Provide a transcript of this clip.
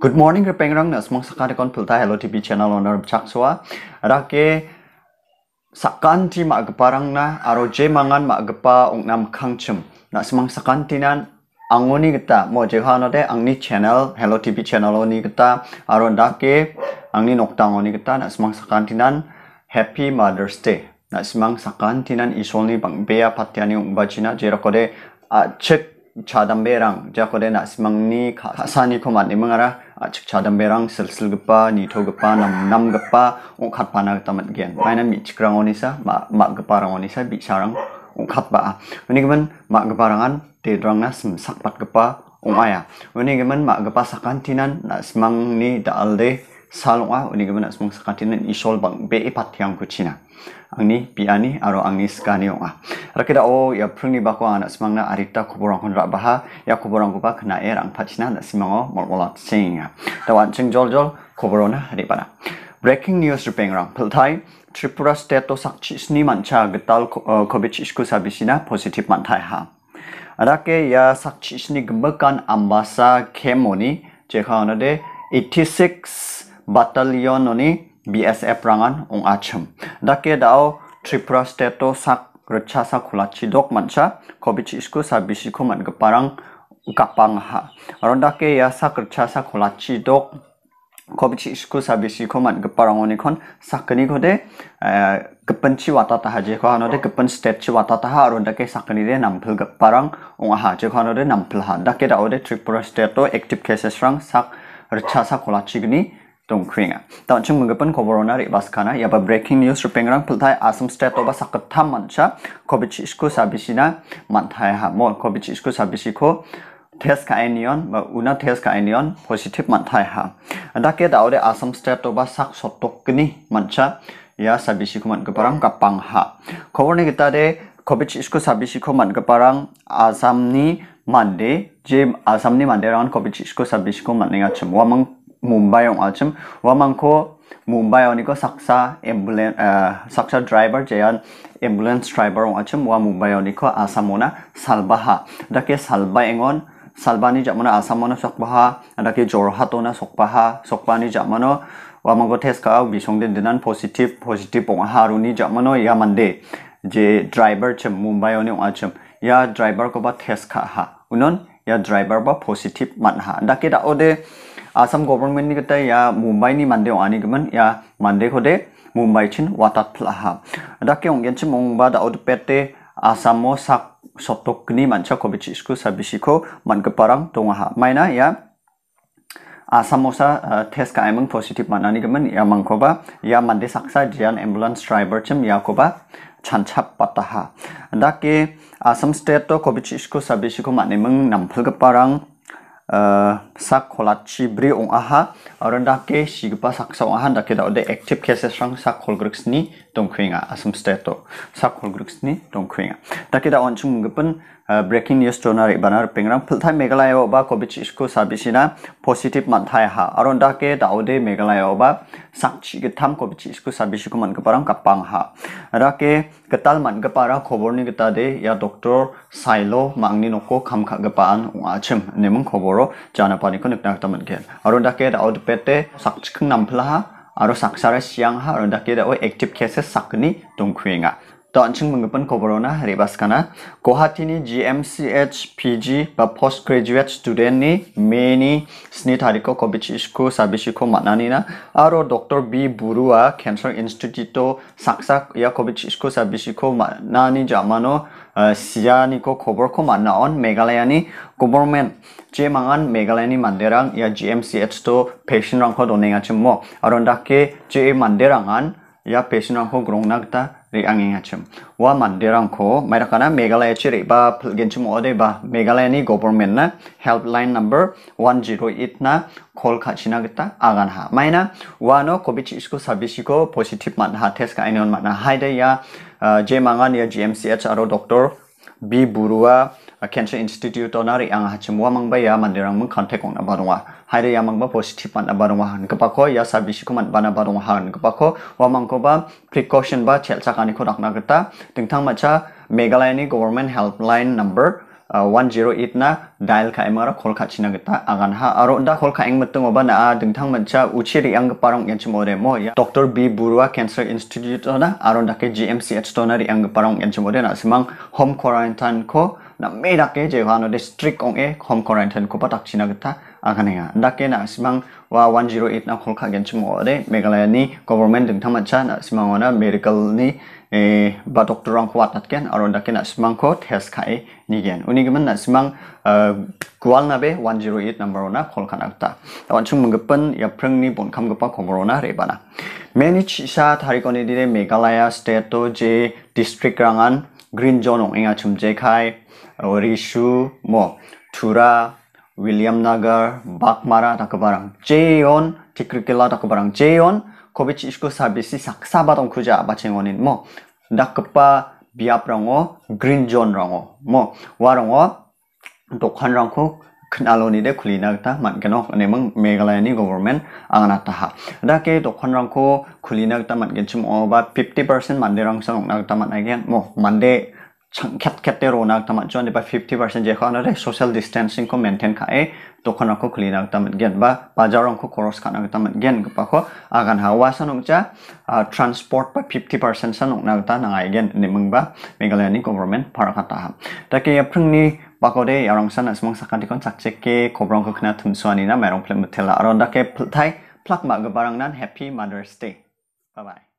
Good morning Repeng Rang. na semang sakari kon pilta hello TV channel onar chakswa rake sakanti ma geparang na aro je mangan ma gepa kang kangchum na semang sakanti nan angoni kita mo jehano de angni channel hello TV channel oni kita aro dake angni noktang oni kita na semang sakanti nan happy mother's day na semang sakanti nan bang bea patiani ungbachina jero a check chadamberang jako de nak simang ni kasani komat ni mengara acik chadamberang silsil gepa ni to gepa nam nam gepa ungkat panang tamat gen maina mi cikrang onisa ma ma gepa rang onisa bi sarang ungkat ba ini gemen ma gepa rangan te drang nas sakpat gepa ungaya ini gemen ma gepa sakan tinan simang ni daal de 살와 우리가면 아스몽 스카티는 이솔방 베이 파티앙 구치나 angni piani aro angni skani onga ah. rakida o oh, ya prungni bako ana simangna arita kuborang kun rabaha ya kuborang kuba kena er ang patina na simango molmolat singa ah. tawan ching jol jol kuborona ribana breaking news rupeng rang peltai Tripura state to sakchi sni mancha getal covid eh, isku sabisina positif mantai ha rake ya sakchi sni gembekan ambasa kemoni jekhana de 86 batalion oni BSF rangan ong achem dake dao Tripura State sak rechasa khulachi dok mancha kobich isku sabisi ko parang kapang ha Aron ke ya sak rechasa khulachi dok kobich isku sabisi ko parang oni kon sakni ko de eh, wata watata ha je ko hanode gepen state chi watata ha ronda ke sakni de nampil geparang ong ha je ko hanode nampil ha dake dao de Tripura State to active cases rang sak rechasa khulachi gni chung tanchung menggepen corona ri baskana ya, ba breaking news rupengrang pultai asam state oba saketam mancha covid isku sabisina manthai ha mo covid isku sabisiko test ka anion ba una test ka anion positive manthai ha dake daure asam state oba sak sotokni mancha ya sabisiko mangeparang kapang ha korona kita de covid isku sabisiko asam asamni mande asam asamni mande rangan covid isku sabisiko maninga chemwa mang Mumbai আছে ওয়া মাংখ মুম্বাই অনেক সাকসা ambulance সাকসা driver যেয়ান ambulance driver আছে ওয়া মুম্বাই অনেক আসামনা সালবাহা দাকে সালবা এঙ্গন সালবানি জামানো আসামনা সকবাহা দাকে জরহাটনা সকবাহা সকবানি জামানো ওয়া মাংখ টেস্ট কাউ বিশংদিন দিনান পজিটিভ পজিটিভ পংহা আর জামানো ইয়া মানদে যে ড্রাইভার ছে মুম্বাই অনেক আছে ইয়া ড্রাইভার কবা টেস্ট খাহা উনন ইয়া ড্রাইভার বা পজিটিভ মানহা দাকে দা ওদের Asam government ni kata ya Mumbai ni mande ani gaman ya mande kode Mumbai chin watat laha. Ada ke ongen chin mongba da od pete asam mo sak sotok ni mancha kobi chisku sabisi ko man Maina ya asam mo sa eh, tes ka emang positif mana ni gaman ya mangkoba ya mande saksa jian ambulance driver chim ya koba chanchap pataha. Ada ke asam state to kobi chisku sabisi ko mane mang nampel parang sak kholat chi ong aha aron ke shi gpa aha ke da active cases rang sak khol gruks ni dong khwinga asum state to sak gruks ni dong khwinga ke da on chung breaking news टनारि बानार पेंग्रां फुलथाय मेघालयाव बा Covid इसको साबिसिना पजिटिव मानथाय हा आरो के दाउदे मेघालय मेघालयाव बा साक्षि गथाम कोविड इसको साबिसिखौ मानगोबारां कापां हा राके खबर ने गता दे या डक्टर साइल' मांनि न'खौ खामखागोबा आं उङाचिम नेमुं खबरो जानापानिखौ नोंना खोथा मोनगोन आरो के दाउद पेटे साक्षिखौ नामफ्ला हा और साक्षारा सियांग हा आरो के दाउ एक्टिव केसेस साकनि दंखुयेङा Dancing mengepun corona rebas kana Guwahati ni GMCH PG ba postgraduate student ni many sni tariko covid isko sabisiko maknani na aro Dr. B Burua Cancer Institute saksa ya covid isko sabisiko matnani jamano eh, sianiko khobor ko manna on Meghalaya ni government je mangan Meghalaya ni manderang ya GMCH to patient rang ko donenga chimmo aro dakke je manderangan ya pesna ho grong nakta re angeng achim wa mandirang ko maira kana megalaya chiri ba genchim ode ba megalaya ni government na helpline number 108 na call khachina gita agan ha maina wa no covid isko service ko positive man ha test ka ainon man ha haide ya je manga ni gmch aro doctor bi burua cancer institute Onari ang mang mangba ya mandirang mung contact ong abarunga haire ya mangba positive man abarunga han ko ya service ko man bana barunga han ko wa mangko ba precaution ba kani ko rakna gata dingthang macha megalayani government helpline number 108 0 8 na dahil ka ema ra kol ka china gata a gan ha aro nda kol ka eng matteng oba na a dintang matca uchi riang gapa rong yan chimo de mo Dr. B. Burwa Cancer Institute to na aro nda ke GMCH to na riang gapa rong yan na semang Home Quarantine ko na mei dake je kwa district ong e Home Quarantine ko pa china gata akaniga dakena simang wa 108 na khol gen chimo re megalaya ni government ding cha na simang ona medical ni e ba doctor rang khwat atken aro dakena simang ko test khai nigen uni gemen na simang kwal na be 108 number ona khol khana ta awan chung ya prang ni bon kham gpa khomor ona re bana manage thari koni dire megalaya state to je district rangan green zone ong inga je khai rishu mo tura William Nagar, Bakmara tak kebarang. Jeon, Tikrikila tak kebarang. Jeon, Kobe Chishko Sabisi saksa batong kuja apa cengonin mo. Dak kepa biap rongo, Green John rongo. Mo, warongo, dokan rongko kenaloni de kulina kita man keno ane meng Meghalaya government angan ataha. Dak ke dokan rongko kulina kita man kencim oba 50% mande rongsa nongna kita man mo mande khat khat te rona tama chon ba 50% je khana re social distancing ko maintain khae to khana ko khuli nak tama gen ba bazar ko cross khana tama gen ko pa ko agan ha wasan cha transport pa 50% san ong nak ta na ai gen ni mung ba meghalaya ni government par khata ha ta ke yapring ni ba ko de yarong san as mong di kon chak chek ke khobrong ko khna thum suani na merong plan mutela da ke thai plak ma ga barang nan happy mother's day bye bye